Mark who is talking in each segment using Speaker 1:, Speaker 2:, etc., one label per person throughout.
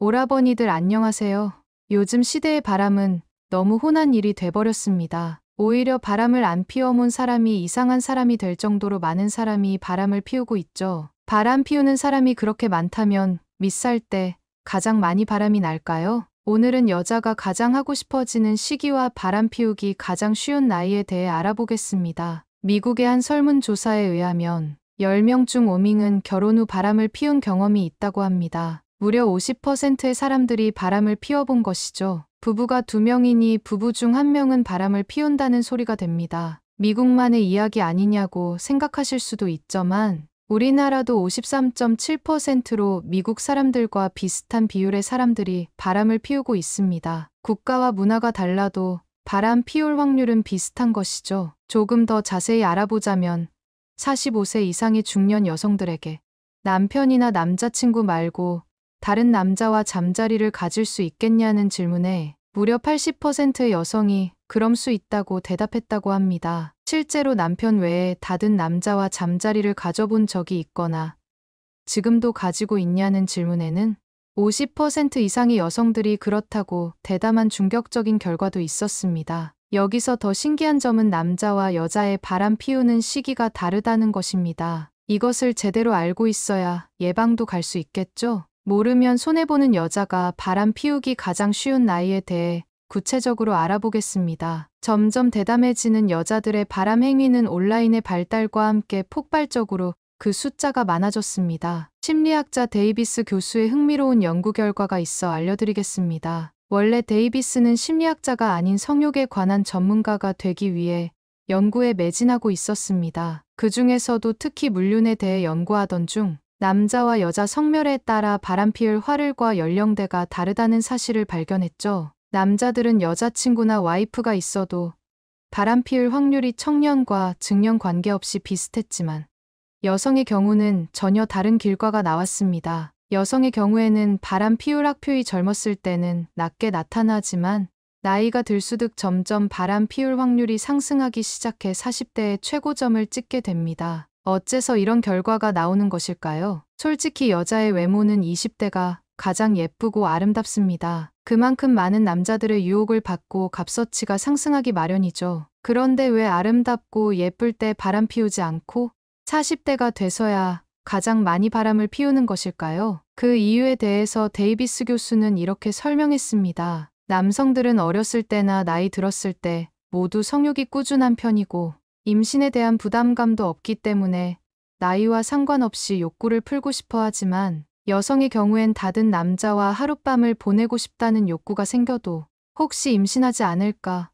Speaker 1: 오라버니들 안녕하세요. 요즘 시대의 바람은 너무 혼한 일이 돼버렸습니다. 오히려 바람을 안 피워본 사람이 이상한 사람이 될 정도로 많은 사람이 바람을 피우고 있죠. 바람 피우는 사람이 그렇게 많다면 밑살 때 가장 많이 바람이 날까요? 오늘은 여자가 가장 하고 싶어지는 시기와 바람 피우기 가장 쉬운 나이에 대해 알아보겠습니다. 미국의 한 설문조사에 의하면 10명 중 5명은 결혼 후 바람을 피운 경험이 있다고 합니다. 무려 50%의 사람들이 바람을 피워본 것이죠. 부부가 두 명이니 부부 중 한 명은 바람을 피운다는 소리가 됩니다. 미국만의 이야기 아니냐고 생각하실 수도 있지만 우리나라도 53.7%로 미국 사람들과 비슷한 비율의 사람들이 바람을 피우고 있습니다. 국가와 문화가 달라도 바람 피울 확률은 비슷한 것이죠. 조금 더 자세히 알아보자면 45세 이상의 중년 여성들에게 남편이나 남자친구 말고 다른 남자와 잠자리를 가질 수 있겠냐는 질문에 무려 80%의 여성이 그럼 수 있다고 대답했다고 합니다. 실제로 남편 외에 다른 남자와 잠자리를 가져본 적이 있거나 지금도 가지고 있냐는 질문에는 50% 이상의 여성들이 그렇다고 대담한 충격적인 결과도 있었습니다. 여기서 더 신기한 점은 남자와 여자의 바람 피우는 시기가 다르다는 것입니다. 이것을 제대로 알고 있어야 예방도 갈 수 있겠죠? 모르면 손해보는 여자가 바람 피우기 가장 쉬운 나이에 대해 구체적으로 알아보겠습니다. 점점 대담해지는 여자들의 바람 행위는 온라인의 발달과 함께 폭발적으로 그 숫자가 많아졌습니다. 심리학자 데이비스 교수의 흥미로운 연구 결과가 있어 알려드리겠습니다. 원래 데이비스는 심리학자가 아닌 성욕에 관한 전문가가 되기 위해 연구에 매진하고 있었습니다. 그 중에서도 특히 물륜에 대해 연구하던 중 남자와 여자 성별에 따라 바람피울 화를과 연령대가 다르다는 사실을 발견했죠. 남자들은 여자친구나 와이프가 있어도 바람피울 확률이 청년과 증년 관계없이 비슷했지만 여성의 경우는 전혀 다른 결과가 나왔습니다. 여성의 경우에는 바람피울 학표이 젊었을 때는 낮게 나타나지만 나이가 들수득 점점 바람피울 확률이 상승하기 시작해 40대의 최고점을 찍게 됩니다. 어째서 이런 결과가 나오는 것일까요? 솔직히 여자의 외모는 20대가 가장 예쁘고 아름답습니다. 그만큼 많은 남자들의 유혹을 받고 값어치가 상승하기 마련이죠. 그런데 왜 아름답고 예쁠 때 바람 피우지 않고 40대가 돼서야 가장 많이 바람을 피우는 것일까요? 그 이유에 대해서 데이비스 교수는 이렇게 설명했습니다. 남성들은 어렸을 때나 나이 들었을 때 모두 성욕이 꾸준한 편이고 임신에 대한 부담감도 없기 때문에 나이와 상관없이 욕구를 풀고 싶어 하지만 여성의 경우엔 다른 남자와 하룻밤을 보내고 싶다는 욕구가 생겨도 혹시 임신하지 않을까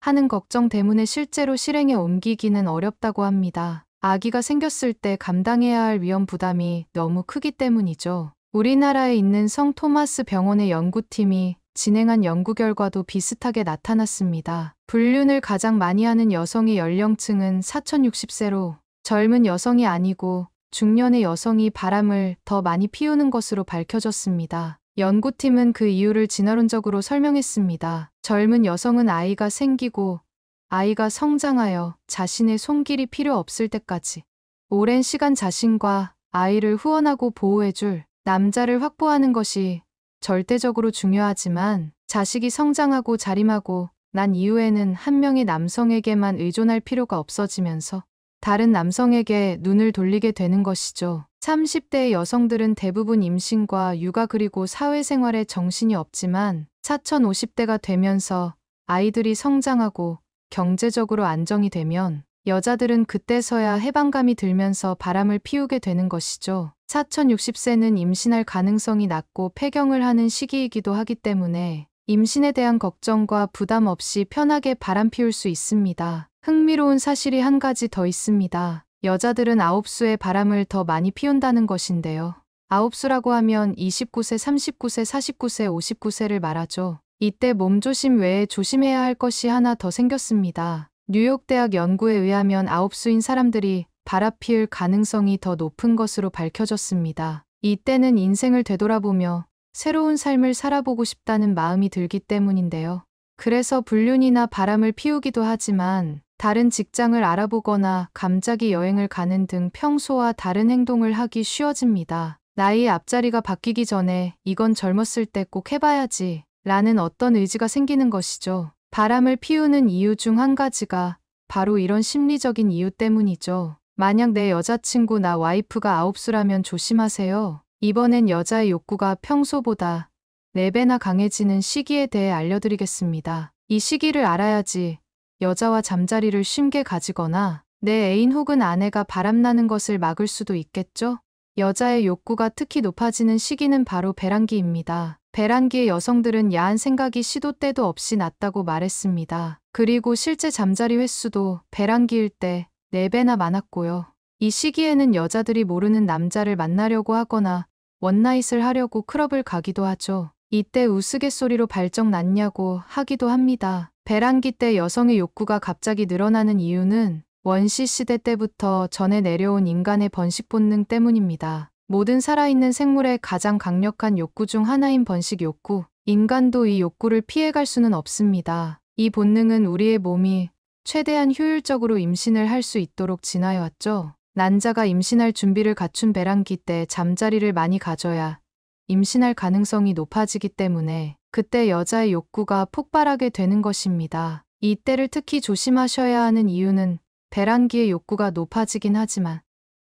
Speaker 1: 하는 걱정 때문에 실제로 실행에 옮기기는 어렵다고 합니다. 아기가 생겼을 때 감당해야 할 위험 부담이 너무 크기 때문이죠. 우리나라에 있는 성 토마스 병원의 연구팀이 진행한 연구 결과도 비슷하게 나타났습니다. 불륜을 가장 많이 하는 여성의 연령층은 4060세로 젊은 여성이 아니고 중년의 여성이 바람을 더 많이 피우는 것으로 밝혀졌습니다. 연구팀은 그 이유를 진화론적으로 설명했습니다. 젊은 여성은 아이가 생기고 아이가 성장하여 자신의 손길이 필요 없을 때까지 오랜 시간 자신과 아이를 후원하고 보호해줄 남자를 확보하는 것이 절대적으로 중요하지만 자식이 성장하고 자림하고 난 이후에는 한 명의 남성에게만 의존할 필요가 없어지면서 다른 남성에게 눈을 돌리게 되는 것이죠. 30대의 여성들은 대부분 임신과 육아 그리고 사회생활에 정신이 없지만 4050대가 되면서 아이들이 성장하고 경제적으로 안정이 되면 여자들은 그때서야 해방감이 들면서 바람을 피우게 되는 것이죠. 4060세는 임신할 가능성이 낮고 폐경을 하는 시기이기도 하기 때문에 임신에 대한 걱정과 부담 없이 편하게 바람 피울 수 있습니다. 흥미로운 사실이 한 가지 더 있습니다. 여자들은 아홉 수의 바람을 더 많이 피운다는 것인데요. 아홉 수라고 하면 29세, 39세, 49세, 59세를 말하죠. 이때 몸조심 외에 조심해야 할 것이 하나 더 생겼습니다. 뉴욕대학 연구에 의하면 아홉 수인 사람들이 바람 피울 가능성이 더 높은 것으로 밝혀졌습니다. 이때는 인생을 되돌아보며 새로운 삶을 살아보고 싶다는 마음이 들기 때문인데요. 그래서 불륜이나 바람을 피우기도 하지만 다른 직장을 알아보거나 갑자기 여행을 가는 등 평소와 다른 행동을 하기 쉬워집니다. 나이 앞자리가 바뀌기 전에 이건 젊었을 때 꼭 해봐야지 라는 어떤 의지가 생기는 것이죠. 바람을 피우는 이유 중 한 가지가 바로 이런 심리적인 이유 때문이죠. 만약 내 여자친구 나 와이프가 아홉수라면 조심하세요. 이번엔 여자의 욕구가 평소보다 4배나 강해지는 시기에 대해 알려드리겠습니다. 이 시기를 알아야지 여자와 잠자리를 쉽게 가지거나 내 애인 혹은 아내가 바람나는 것을 막을 수도 있겠죠? 여자의 욕구가 특히 높아지는 시기는 바로 배란기입니다. 배란기의 여성들은 야한 생각이 시도 때도 없이 났다고 말했습니다. 그리고 실제 잠자리 횟수도 배란기일 때 4배나 많았고요. 이 시기에는 여자들이 모르는 남자를 만나려고 하거나 원나잇을 하려고 클럽을 가기도 하죠. 이때 우스갯소리로 발정 났냐고 하기도 합니다. 배란기 때 여성의 욕구가 갑자기 늘어나는 이유는 원시 시대 때부터 전해 내려온 인간의 번식 본능 때문입니다. 모든 살아있는 생물의 가장 강력한 욕구 중 하나인 번식 욕구. 인간도 이 욕구를 피해갈 수는 없습니다. 이 본능은 우리의 몸이 최대한 효율적으로 임신을 할 수 있도록 지나해왔죠. 난자가 임신할 준비를 갖춘 배란기 때 잠자리를 많이 가져야 임신할 가능성이 높아지기 때문에 그때 여자의 욕구가 폭발하게 되는 것입니다. 이때를 특히 조심하셔야 하는 이유는 배란기의 욕구가 높아지긴 하지만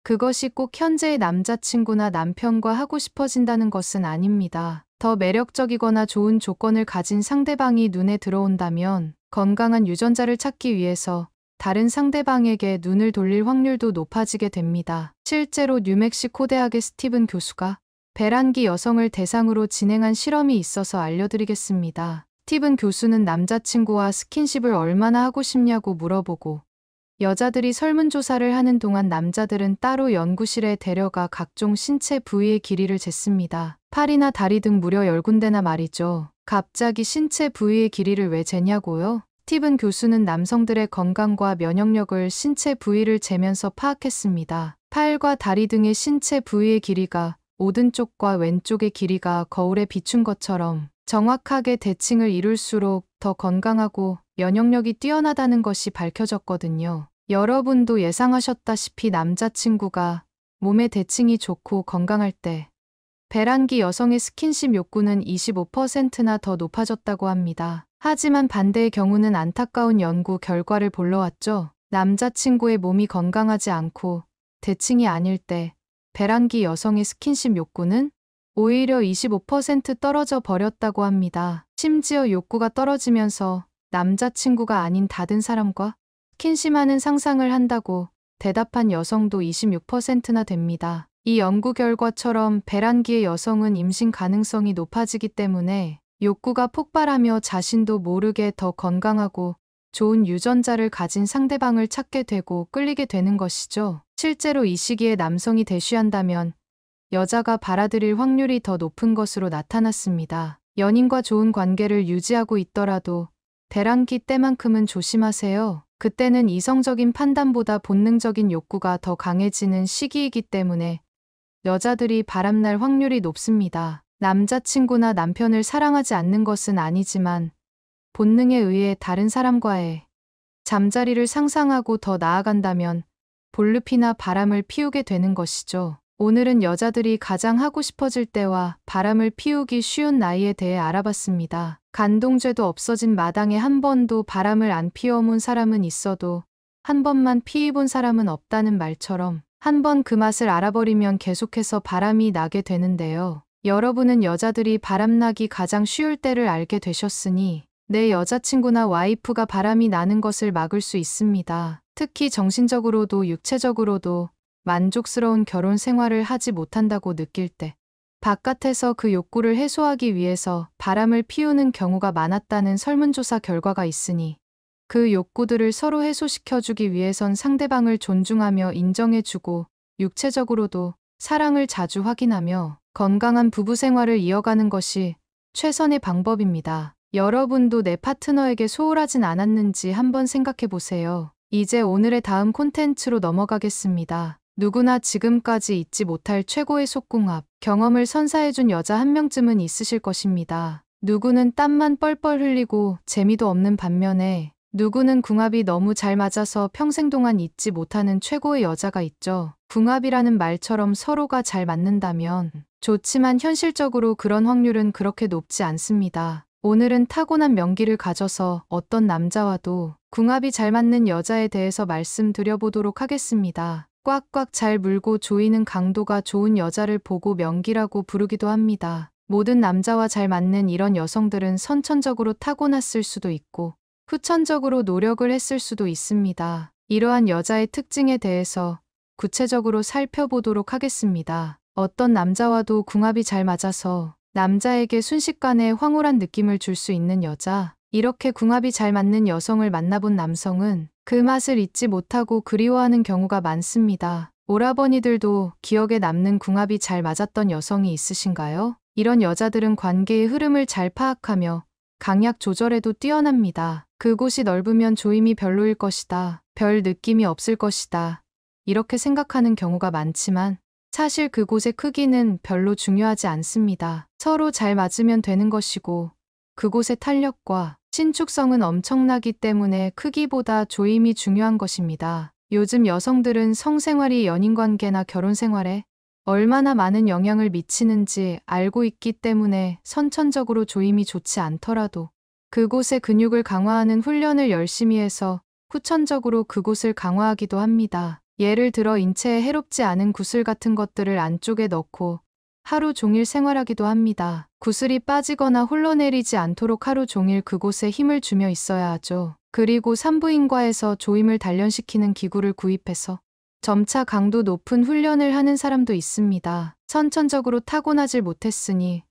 Speaker 1: 그것이 꼭 현재의 남자친구나 남편과 하고 싶어진다는 것은 아닙니다. 더 매력적이거나 좋은 조건을 가진 상대방이 눈에 들어온다면 건강한 유전자를 찾기 위해서 다른 상대방에게 눈을 돌릴 확률도 높아지게 됩니다. 실제로 뉴멕시코 대학의 스티븐 교수가 배란기 여성을 대상으로 진행한 실험이 있어서 알려드리겠습니다. 스티븐 교수는 남자친구와 스킨십을 얼마나 하고 싶냐고 물어보고 여자들이 설문조사를 하는 동안 남자들은 따로 연구실에 데려가 각종 신체 부위의 길이를 쟀습니다. 팔이나 다리 등 무려 10군데나 말이죠. 갑자기 신체 부위의 길이를 왜 재냐고요? 스티븐 교수는 남성들의 건강과 면역력을 신체 부위를 재면서 파악했습니다. 팔과 다리 등의 신체 부위의 길이가 오른쪽과 왼쪽의 길이가 거울에 비춘 것처럼 정확하게 대칭을 이룰수록 더 건강하고 면역력이 뛰어나다는 것이 밝혀졌거든요. 여러분도 예상하셨다시피 남자친구가 몸의 대칭이 좋고 건강할 때 배란기 여성의 스킨십 욕구는 25%나 더 높아졌다고 합니다. 하지만 반대의 경우는 안타까운 연구 결과를 볼러왔죠. 남자친구의 몸이 건강하지 않고 대칭이 아닐 때 배란기 여성의 스킨십 욕구는 오히려 25% 떨어져 버렸다고 합니다. 심지어 욕구가 떨어지면서 남자친구가 아닌 다른 사람과 스킨십하는 상상을 한다고 대답한 여성도 26%나 됩니다. 이 연구 결과처럼 배란기의 여성은 임신 가능성이 높아지기 때문에 욕구가 폭발하며 자신도 모르게 더 건강하고 좋은 유전자를 가진 상대방을 찾게 되고 끌리게 되는 것이죠. 실제로 이 시기에 남성이 대쉬한다면 여자가 받아들일 확률이 더 높은 것으로 나타났습니다. 연인과 좋은 관계를 유지하고 있더라도 대란기 때만큼은 조심하세요. 그때는 이성적인 판단보다 본능적인 욕구가 더 강해지는 시기이기 때문에 여자들이 바람날 확률이 높습니다. 남자친구나 남편을 사랑하지 않는 것은 아니지만 본능에 의해 다른 사람과의 잠자리를 상상하고 더 나아간다면 볼루피나 바람을 피우게 되는 것이죠. 오늘은 여자들이 가장 하고 싶어질 때와 바람을 피우기 쉬운 나이에 대해 알아봤습니다. 간동죄도 없어진 마당에 한 번도 바람을 안 피워본 사람은 있어도 한 번만 피해본 사람은 없다는 말처럼 한 번 그 맛을 알아버리면 계속해서 바람이 나게 되는데요. 여러분은 여자들이 바람나기 가장 쉬울 때를 알게 되셨으니 내 여자친구나 와이프가 바람이 나는 것을 막을 수 있습니다. 특히 정신적으로도 육체적으로도 만족스러운 결혼 생활을 하지 못한다고 느낄 때 바깥에서 그 욕구를 해소하기 위해서 바람을 피우는 경우가 많았다는 설문조사 결과가 있으니 그 욕구들을 서로 해소시켜주기 위해선 상대방을 존중하며 인정해주고 육체적으로도 사랑을 자주 확인하며 건강한 부부 생활을 이어가는 것이 최선의 방법입니다. 여러분도 내 파트너에게 소홀하진 않았는지 한번 생각해 보세요. 이제 오늘의 다음 콘텐츠로 넘어가겠습니다. 누구나 지금까지 잊지 못할 최고의 속궁합, 경험을 선사해준 여자 한 명쯤은 있으실 것입니다. 누구는 땀만 뻘뻘 흘리고 재미도 없는 반면에 누구는 궁합이 너무 잘 맞아서 평생 동안 잊지 못하는 최고의 여자가 있죠. 궁합이라는 말처럼 서로가 잘 맞는다면 좋지만 현실적으로 그런 확률은 그렇게 높지 않습니다. 오늘은 타고난 명기를 가져서 어떤 남자와도 궁합이 잘 맞는 여자에 대해서 말씀드려보도록 하겠습니다. 꽉꽉 잘 물고 조이는 강도가 좋은 여자를 보고 명기라고 부르기도 합니다. 모든 남자와 잘 맞는 이런 여성들은 선천적으로 타고났을 수도 있고 후천적으로 노력을 했을 수도 있습니다. 이러한 여자의 특징에 대해서 구체적으로 살펴보도록 하겠습니다. 어떤 남자와도 궁합이 잘 맞아서 남자에게 순식간에 황홀한 느낌을 줄 수 있는 여자, 이렇게 궁합이 잘 맞는 여성을 만나본 남성은 그 맛을 잊지 못하고 그리워하는 경우가 많습니다. 오라버니들도 기억에 남는 궁합이 잘 맞았던 여성이 있으신가요? 이런 여자들은 관계의 흐름을 잘 파악하며 강약 조절에도 뛰어납니다. 그곳이 넓으면 조임이 별로일 것이다. 별 느낌이 없을 것이다. 이렇게 생각하는 경우가 많지만 사실 그곳의 크기는 별로 중요하지 않습니다. 서로 잘 맞으면 되는 것이고 그곳의 탄력과 신축성은 엄청나기 때문에 크기보다 조임이 중요한 것입니다. 요즘 여성들은 성생활이 연인관계나 결혼생활에 얼마나 많은 영향을 미치는지 알고 있기 때문에 선천적으로 조임이 좋지 않더라도 그곳의 근육을 강화하는 훈련을 열심히 해서 후천적으로 그곳을 강화하기도 합니다. 예를 들어 인체에 해롭지 않은 구슬 같은 것들을 안쪽에 넣고 하루 종일 생활하기도 합니다. 구슬이 빠지거나 흘러내리지 않도록 하루 종일 그곳에 힘을 주며 있어야 하죠. 그리고 산부인과에서 조임을 단련시키는 기구를 구입해서 점차 강도 높은 훈련을 하는 사람도 있습니다. 선천적으로 타고나질 못했으니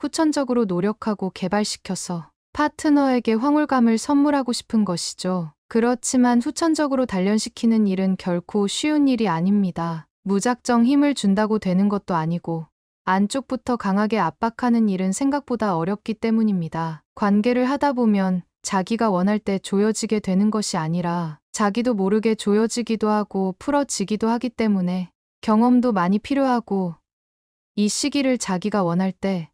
Speaker 1: 후천적으로 노력하고 개발시켜서 파트너에게 황홀감을 선물하고 싶은 것이죠. 그렇지만 후천적으로 단련시키는 일은 결코 쉬운 일이 아닙니다. 무작정 힘을 준다고 되는 것도 아니고 안쪽부터 강하게 압박하는 일은 생각보다 어렵기 때문입니다. 관계를 하다 보면 자기가 원할 때 조여지게 되는 것이 아니라 자기도 모르게 조여지기도 하고 풀어지기도 하기 때문에 경험도 많이 필요하고 이 시기를 자기가 원할 때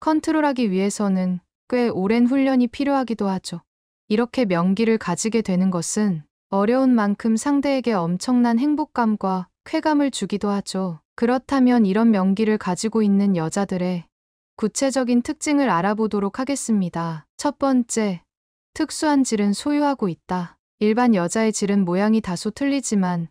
Speaker 1: 컨트롤하기 위해서는 꽤 오랜 훈련이 필요하기도 하죠. 이렇게 명기를 가지게 되는 것은 어려운 만큼 상대에게 엄청난 행복감과 쾌감을 주기도 하죠. 그렇다면 이런 명기를 가지고 있는 여자들의 구체적인 특징을 알아보도록 하겠습니다. 첫 번째, 특수한 질은 소유하고 있다. 일반 여자의 질은 모양이 다소 틀리지만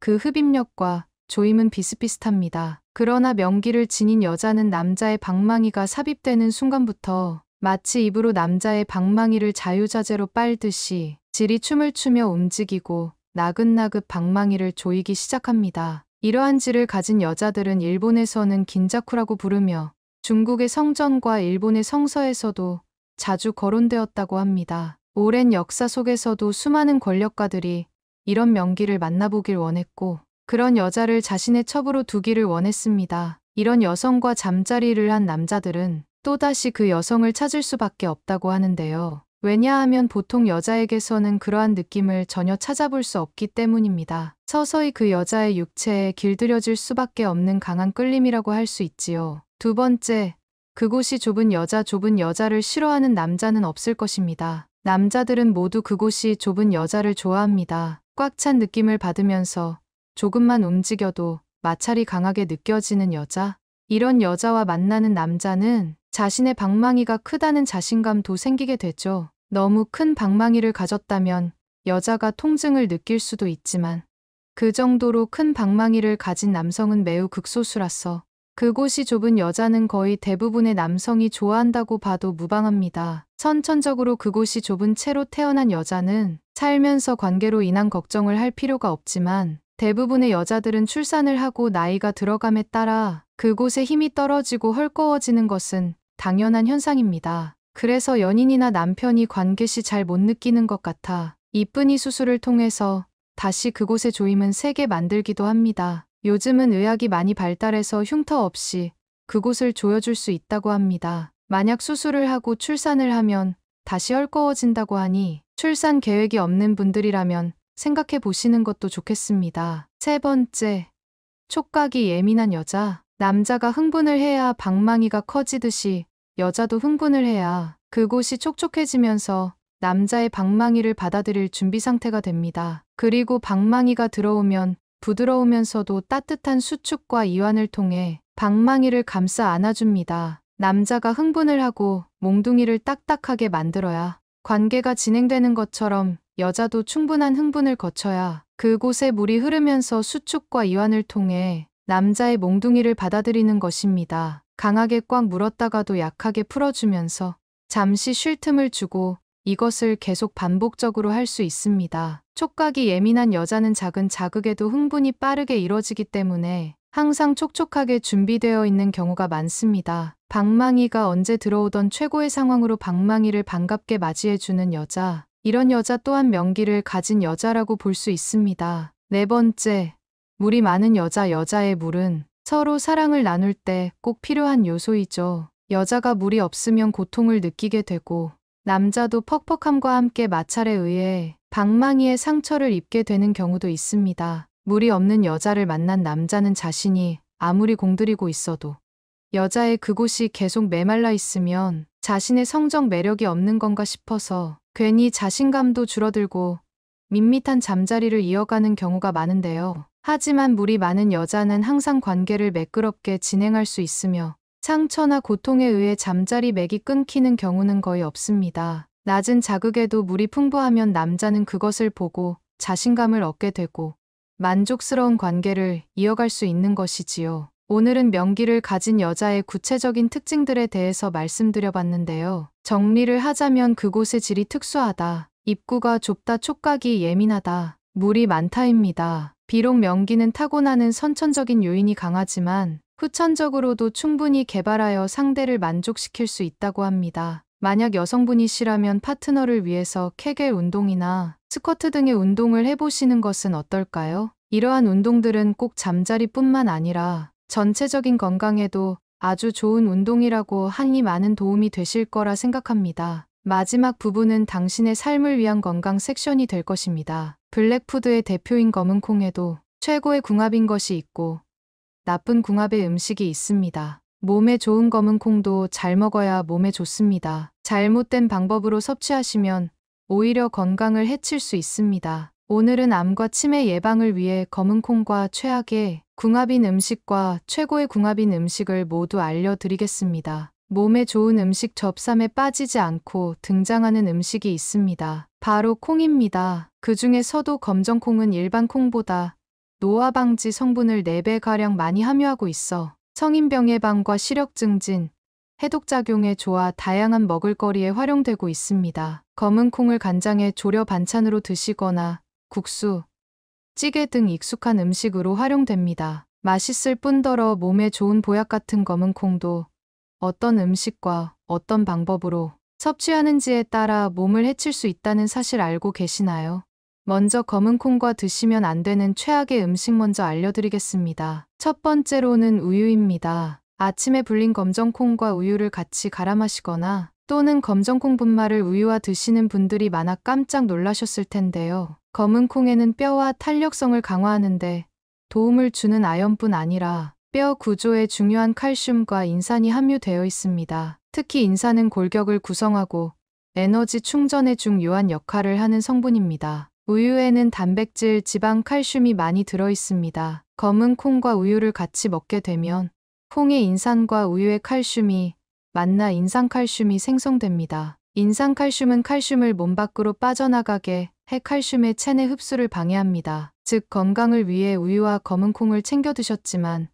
Speaker 1: 그 흡입력과 조임은 비슷비슷합니다. 그러나 명기를 지닌 여자는 남자의 방망이가 삽입되는 순간부터 마치 입으로 남자의 방망이를 자유자재로 빨듯이 질이 춤을 추며 움직이고 나긋나긋 방망이를 조이기 시작합니다. 이러한 질을 가진 여자들은 일본에서는 긴자쿠라고 부르며 중국의 성전과 일본의 성서에서도 자주 거론되었다고 합니다. 오랜 역사 속에서도 수많은 권력가들이 이런 명기를 만나보길 원했고 그런 여자를 자신의 첩으로 두기를 원했습니다. 이런 여성과 잠자리를 한 남자들은 또다시 그 여성을 찾을 수밖에 없다고 하는데요. 왜냐하면 보통 여자에게서는 그러한 느낌을 전혀 찾아볼 수 없기 때문입니다. 서서히 그 여자의 육체에 길들여질 수밖에 없는 강한 끌림이라고 할 수 있지요. 두 번째, 그곳이 좁은 여자 좁은 여자를 싫어하는 남자는 없을 것입니다. 남자들은 모두 그곳이 좁은 여자를 좋아합니다. 꽉 찬 느낌을 받으면서 조금만 움직여도 마찰이 강하게 느껴지는 여자. 이런 여자와 만나는 남자는 자신의 방망이가 크다는 자신감도 생기게 되죠. 너무 큰 방망이를 가졌다면 여자가 통증을 느낄 수도 있지만 그 정도로 큰 방망이를 가진 남성은 매우 극소수라서 그곳이 좁은 여자는 거의 대부분의 남성이 좋아한다고 봐도 무방합니다. 선천적으로 그곳이 좁은 채로 태어난 여자는 살면서 관계로 인한 걱정을 할 필요가 없지만 대부분의 여자들은 출산을 하고 나이가 들어감에 따라 그곳에 힘이 떨어지고 헐거워지는 것은 당연한 현상입니다. 그래서 연인이나 남편이 관계 시잘 못 느끼는 것 같아 이쁜이 수술을 통해서 다시 그곳의 조임은 세게 만들기도 합니다. 요즘은 의학이 많이 발달해서 흉터 없이 그곳을 조여줄 수 있다고 합니다. 만약 수술을 하고 출산을 하면 다시 헐거워진다고 하니 출산 계획이 없는 분들이라면 생각해 보시는 것도 좋겠습니다. 세 번째, 촉각이 예민한 여자. 남자가 흥분을 해야 방망이가 커지듯이 여자도 흥분을 해야 그곳이 촉촉해지면서 남자의 방망이를 받아들일 준비 상태가 됩니다. 그리고 방망이가 들어오면 부드러우면서도 따뜻한 수축과 이완을 통해 방망이를 감싸 안아줍니다. 남자가 흥분을 하고 몽둥이를 딱딱하게 만들어야 관계가 진행되는 것처럼 여자도 충분한 흥분을 거쳐야 그곳에 물이 흐르면서 수축과 이완을 통해 남자의 몽둥이를 받아들이는 것입니다. 강하게 꽉 물었다가도 약하게 풀어주면서 잠시 쉴 틈을 주고 이것을 계속 반복적으로 할 수 있습니다. 촉각이 예민한 여자는 작은 자극에도 흥분이 빠르게 이뤄지기 때문에 항상 촉촉하게 준비되어 있는 경우가 많습니다. 방망이가 언제 들어오던 최고의 상황으로 방망이를 반갑게 맞이해주는 여자. 이런 여자 또한 명기를 가진 여자라고 볼 수 있습니다. 네 번째, 물이 많은 여자 여자의 물은 서로 사랑을 나눌 때 꼭 필요한 요소이죠. 여자가 물이 없으면 고통을 느끼게 되고 남자도 퍽퍽함과 함께 마찰에 의해 방망이의 상처를 입게 되는 경우도 있습니다. 물이 없는 여자를 만난 남자는 자신이 아무리 공들이고 있어도 여자의 그곳이 계속 메말라 있으면 자신의 성적 매력이 없는 건가 싶어서 괜히 자신감도 줄어들고 밋밋한 잠자리를 이어가는 경우가 많은데요. 하지만 물이 많은 여자는 항상 관계를 매끄럽게 진행할 수 있으며 상처나 고통에 의해 잠자리 맥이 끊기는 경우는 거의 없습니다. 낮은 자극에도 물이 풍부하면 남자는 그것을 보고 자신감을 얻게 되고 만족스러운 관계를 이어갈 수 있는 것이지요. 오늘은 명기를 가진 여자의 구체적인 특징들에 대해서 말씀드려 봤는데요. 정리를 하자면 그곳의 질이 특수하다. 입구가 좁다 촉각이 예민하다. 물이 많다입니다. 비록 명기는 타고나는 선천적인 요인이 강하지만 후천적으로도 충분히 개발하여 상대를 만족시킬 수 있다고 합니다. 만약 여성분이시라면 파트너를 위해서 케겔 운동이나 스쿼트 등의 운동을 해보시는 것은 어떨까요? 이러한 운동들은 꼭 잠자리뿐만 아니라 전체적인 건강에도 아주 좋은 운동이라고 한이 많은 도움이 되실 거라 생각합니다. 마지막 부분은 당신의 삶을 위한 건강 섹션이 될 것입니다. 블랙푸드의 대표인 검은콩에도 최고의 궁합인 것이 있고 나쁜 궁합의 음식이 있습니다. 몸에 좋은 검은 콩도 잘 먹어야 몸에 좋습니다. 잘못된 방법으로 섭취하시면 오히려 건강을 해칠 수 있습니다. 오늘은 암과 치매 예방을 위해 검은 콩과 최악의 궁합인 음식과 최고의 궁합인 음식을 모두 알려드리겠습니다. 몸에 좋은 음식 접삼에 빠지지 않고 등장하는 음식이 있습니다. 바로 콩입니다. 그 중에서도 검정콩은 일반 콩보다 노화 방지 성분을 4배가량 많이 함유하고 있어 성인병 예방과 시력 증진, 해독작용에 좋아 다양한 먹을거리에 활용되고 있습니다. 검은 콩을 간장에 조려 반찬으로 드시거나 국수, 찌개 등 익숙한 음식으로 활용됩니다. 맛있을 뿐더러 몸에 좋은 보약 같은 검은 콩도 어떤 음식과 어떤 방법으로 섭취하는지에 따라 몸을 해칠 수 있다는 사실 알고 계시나요? 먼저 검은 콩과 드시면 안 되는 최악의 음식 먼저 알려드리겠습니다. 첫 번째로는 우유입니다. 아침에 불린 검정콩과 우유를 같이 갈아 마시거나 또는 검정콩 분말을 우유와 드시는 분들이 많아 깜짝 놀라셨을 텐데요. 검은 콩에는 뼈와 탄력성을 강화하는데 도움을 주는 아연뿐 아니라 뼈 구조에 중요한 칼슘과 인산이 함유되어 있습니다. 특히 인산은 골격을 구성하고 에너지 충전에 중요한 역할을 하는 성분입니다. 우유에는 단백질, 지방, 칼슘이 많이 들어있습니다. 검은 콩과 우유를 같이 먹게 되면 콩의 인산과 우유의 칼슘이 만나 인산칼슘이 생성됩니다. 인산칼슘은 칼슘을 몸 밖으로 빠져나가게 해 칼슘의 체내 흡수를 방해합니다. 즉 건강을 위해 우유와 검은 콩을 챙겨 드셨지만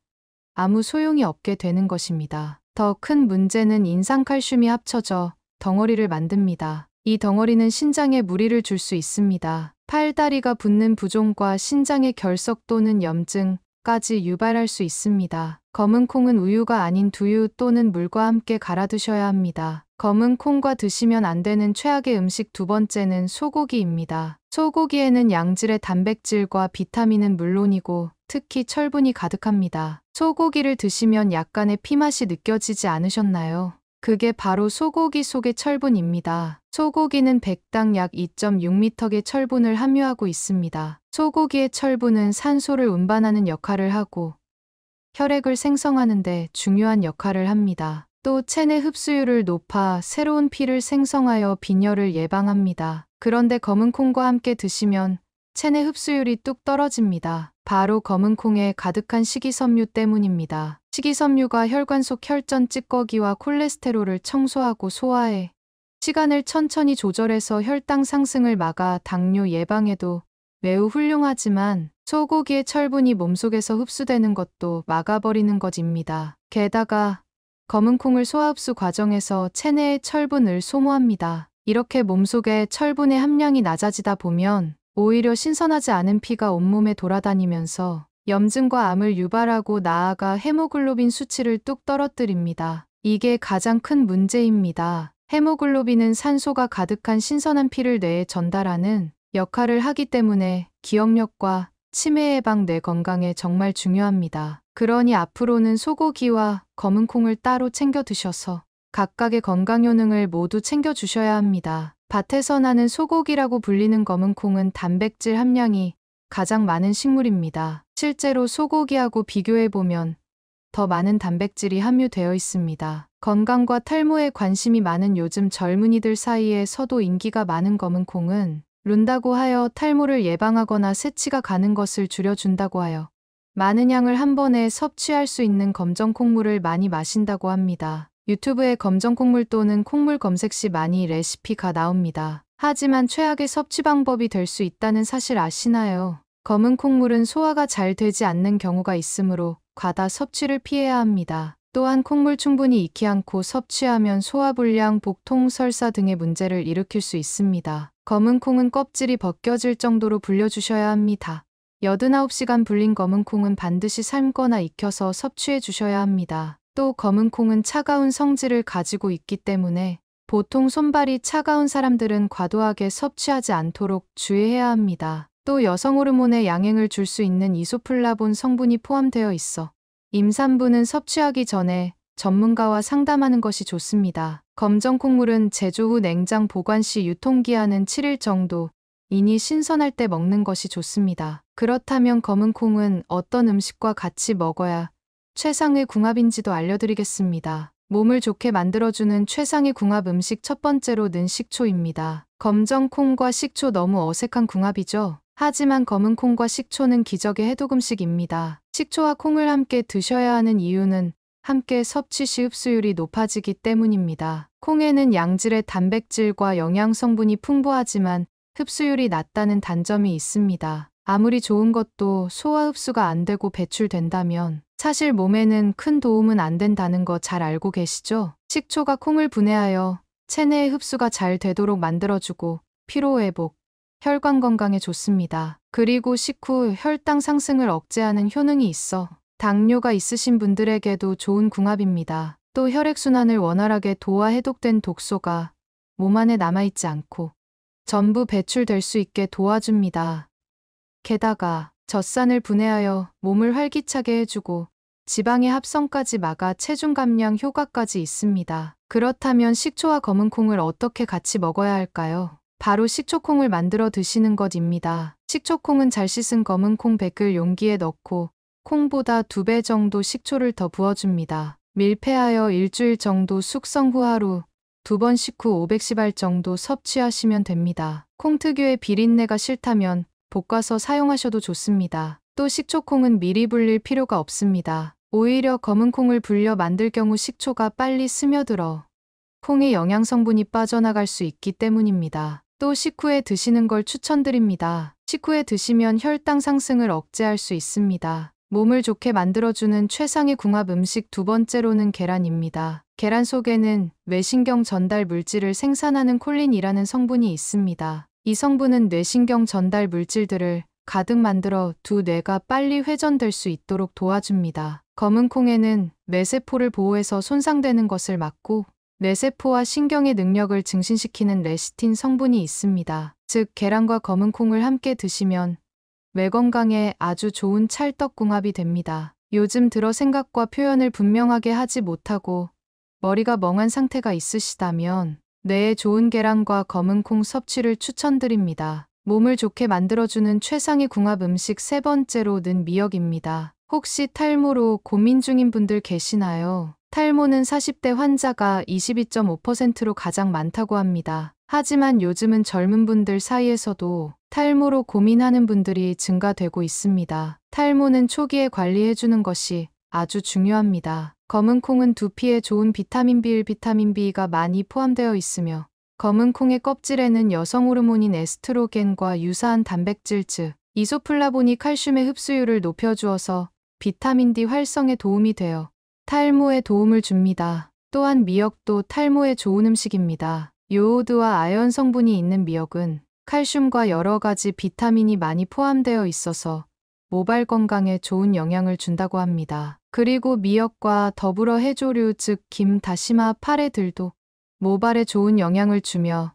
Speaker 1: 아무 소용이 없게 되는 것입니다. 더 큰 문제는 인산칼슘이 합쳐져 덩어리를 만듭니다. 이 덩어리는 신장에 무리를 줄 수 있습니다. 팔다리가 붓는 부종과 신장의 결석 또는 염증까지 유발할 수 있습니다. 검은 콩은 우유가 아닌 두유 또는 물과 함께 갈아 드셔야 합니다. 검은 콩과 드시면 안 되는 최악의 음식 두 번째는 소고기입니다. 소고기에는 양질의 단백질과 비타민은 물론이고 특히 철분이 가득합니다. 소고기를 드시면 약간의 피맛이 느껴지지 않으셨나요? 그게 바로 소고기 속의 철분입니다. 소고기는 1 0 0당약 2.6m의 철분을 함유하고 있습니다. 소고기의 철분은 산소를 운반하는 역할을 하고 혈액을 생성하는데 중요한 역할을 합니다. 또 체내 흡수율을 높아 새로운 피를 생성하여 빈혈을 예방합니다. 그런데 검은 콩과 함께 드시면 체내 흡수율이 뚝 떨어집니다. 바로 검은콩에 가득한 식이섬유 때문입니다. 식이섬유가 혈관 속 혈전 찌꺼기와 콜레스테롤을 청소하고 소화해 시간을 천천히 조절해서 혈당 상승을 막아 당뇨 예방에도 매우 훌륭하지만 소고기의 철분이 몸속에서 흡수되는 것도 막아버리는 것입니다. 게다가 검은콩을 소화흡수 과정에서 체내의 철분을 소모합니다. 이렇게 몸속의 철분의 함량이 낮아지다 보면 오히려 신선하지 않은 피가 온몸에 돌아다니면서 염증과 암을 유발하고 나아가 헤모글로빈 수치를 뚝 떨어뜨립니다. 이게 가장 큰 문제입니다. 헤모글로빈은 산소가 가득한 신선한 피를 뇌에 전달하는 역할을 하기 때문에 기억력과 치매 예방 뇌 건강에 정말 중요합니다. 그러니 앞으로는 소고기와 검은콩을 따로 챙겨 드셔서 각각의 건강 효능을 모두 챙겨 주셔야 합니다. 밭에서 나는 소고기라고 불리는 검은 콩은 단백질 함량이 가장 많은 식물입니다. 실제로 소고기하고 비교해보면 더 많은 단백질이 함유되어 있습니다. 건강과 탈모에 관심이 많은 요즘 젊은이들 사이에 서도 인기가 많은 검은 콩은 룬다고 하여 탈모를 예방하거나 새치가 가는 것을 줄여준다고 하여 많은 양을 한 번에 섭취할 수 있는 검정 콩물을 많이 마신다고 합니다. 유튜브에 검정 콩물 또는 콩물 검색 시 많이 레시피가 나옵니다. 하지만 최악의 섭취 방법이 될 수 있다는 사실 아시나요? 검은 콩물은 소화가 잘 되지 않는 경우가 있으므로 과다 섭취를 피해야 합니다. 또한 콩물 충분히 익히 않고 섭취하면 소화불량, 복통, 설사 등의 문제를 일으킬 수 있습니다. 검은 콩은 껍질이 벗겨질 정도로 불려주셔야 합니다. 89시간 불린 검은 콩은 반드시 삶거나 익혀서 섭취해 주셔야 합니다. 또 검은 콩은 차가운 성질을 가지고 있기 때문에 보통 손발이 차가운 사람들은 과도하게 섭취하지 않도록 주의해야 합니다. 또 여성 호르몬에 양행을 줄 수 있는 이소플라본 성분이 포함되어 있어 임산부는 섭취하기 전에 전문가와 상담하는 것이 좋습니다. 검정 콩물은 제조 후 냉장 보관 시 유통기한은 7일 정도, 이니 신선할 때 먹는 것이 좋습니다. 그렇다면 검은 콩은 어떤 음식과 같이 먹어야 최상의 궁합인지도 알려드리겠습니다. 몸을 좋게 만들어주는 최상의 궁합 음식 첫 번째로는 식초입니다. 검정 콩과 식초 너무 어색한 궁합이죠? 하지만 검은 콩과 식초는 기적의 해독 음식입니다. 식초와 콩을 함께 드셔야 하는 이유는 함께 섭취 시 흡수율이 높아지기 때문입니다. 콩에는 양질의 단백질과 영양 성분이 풍부하지만 흡수율이 낮다는 단점이 있습니다. 아무리 좋은 것도 소화 흡수가 안 되고 배출된다면 사실 몸에는 큰 도움은 안 된다는 거 잘 알고 계시죠? 식초가 콩을 분해하여 체내의 흡수가 잘 되도록 만들어주고 피로회복, 혈관 건강에 좋습니다. 그리고 식후 혈당 상승을 억제하는 효능이 있어 당뇨가 있으신 분들에게도 좋은 궁합입니다. 또 혈액순환을 원활하게 도와 해독된 독소가 몸 안에 남아있지 않고 전부 배출될 수 있게 도와줍니다. 게다가 젖산을 분해하여 몸을 활기차게 해주고 지방의 합성까지 막아 체중 감량 효과까지 있습니다. 그렇다면 식초와 검은콩을 어떻게 같이 먹어야 할까요? 바로 식초콩을 만들어 드시는 것입니다. 식초콩은 잘 씻은 검은콩 100을 용기에 넣고 콩보다 2배 정도 식초를 더 부어줍니다. 밀폐하여 일주일 정도 숙성 후 하루 두 번 식후 5 0 0시발 정도 섭취하시면 됩니다. 콩 특유의 비린내가 싫다면 볶아서 사용하셔도 좋습니다. 또 식초콩은 미리 불릴 필요가 없습니다. 오히려 검은 콩을 불려 만들 경우 식초가 빨리 스며들어 콩의 영양 성분이 빠져나갈 수 있기 때문입니다. 또 식후에 드시는 걸 추천드립니다. 식후에 드시면 혈당 상승을 억제할 수 있습니다. 몸을 좋게 만들어주는 최상의 궁합 음식 두 번째로는 계란입니다. 계란 속에는 뇌신경 전달 물질을 생산하는 콜린이라는 성분이 있습니다. 이 성분은 뇌신경 전달 물질들을 가득 만들어 두 뇌가 빨리 회전될 수 있도록 도와줍니다. 검은 콩에는 뇌세포를 보호해서 손상되는 것을 막고 뇌세포와 신경의 능력을 증신시키는 레시틴 성분이 있습니다. 즉 계란과 검은 콩을 함께 드시면 뇌 건강에 아주 좋은 찰떡궁합이 됩니다. 요즘 들어 생각과 표현을 분명하게 하지 못하고 머리가 멍한 상태가 있으시다면 뇌에 좋은 계란과 검은 콩 섭취를 추천드립니다. 몸을 좋게 만들어주는 최상의 궁합 음식 세 번째로는 미역입니다. 혹시 탈모로 고민 중인 분들 계시나요? 탈모는 40대 환자가 22.5%로 가장 많다고 합니다. 하지만 요즘은 젊은 분들 사이에서도 탈모로 고민하는 분들이 증가되고 있습니다. 탈모는 초기에 관리해주는 것이 아주 중요합니다. 검은 콩은 두피에 좋은 비타민 B1, 비타민 B가 많이 포함되어 있으며 검은 콩의 껍질에는 여성 호르몬인 에스트로겐과 유사한 단백질 즉 이소플라본이 칼슘의 흡수율을 높여주어서 비타민 D 활성에 도움이 되어 탈모에 도움을 줍니다. 또한 미역도 탈모에 좋은 음식입니다. 요오드와 아연 성분이 있는 미역은 칼슘과 여러 가지 비타민이 많이 포함되어 있어서 모발 건강에 좋은 영향을 준다고 합니다. 그리고 미역과 더불어 해조류 즉김 다시마 파래들도 모발에 좋은 영향을 주며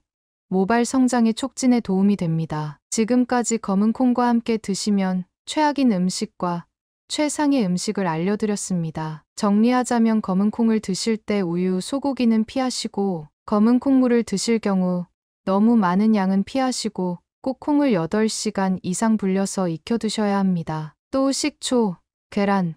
Speaker 1: 모발 성장의 촉진에 도움이 됩니다. 지금까지 검은 콩과 함께 드시면 최악인 음식과 최상의 음식을 알려드렸습니다. 정리하자면 검은 콩을 드실 때 우유, 소고기는 피하시고 검은 콩물을 드실 경우 너무 많은 양은 피하시고 꼭 콩을 8시간 이상 불려서 익혀 드셔야 합니다. 또 식초, 계란,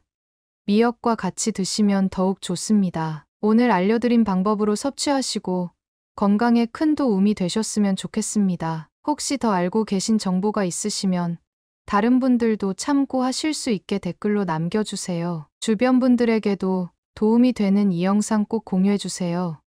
Speaker 1: 미역과 같이 드시면 더욱 좋습니다. 오늘 알려드린 방법으로 섭취하시고 건강에 큰 도움이 되셨으면 좋겠습니다. 혹시 더 알고 계신 정보가 있으시면 다른 분들도 참고하실 수 있게 댓글로 남겨주세요. 주변 분들에게도 도움이 되는 이 영상 꼭 공유해주세요.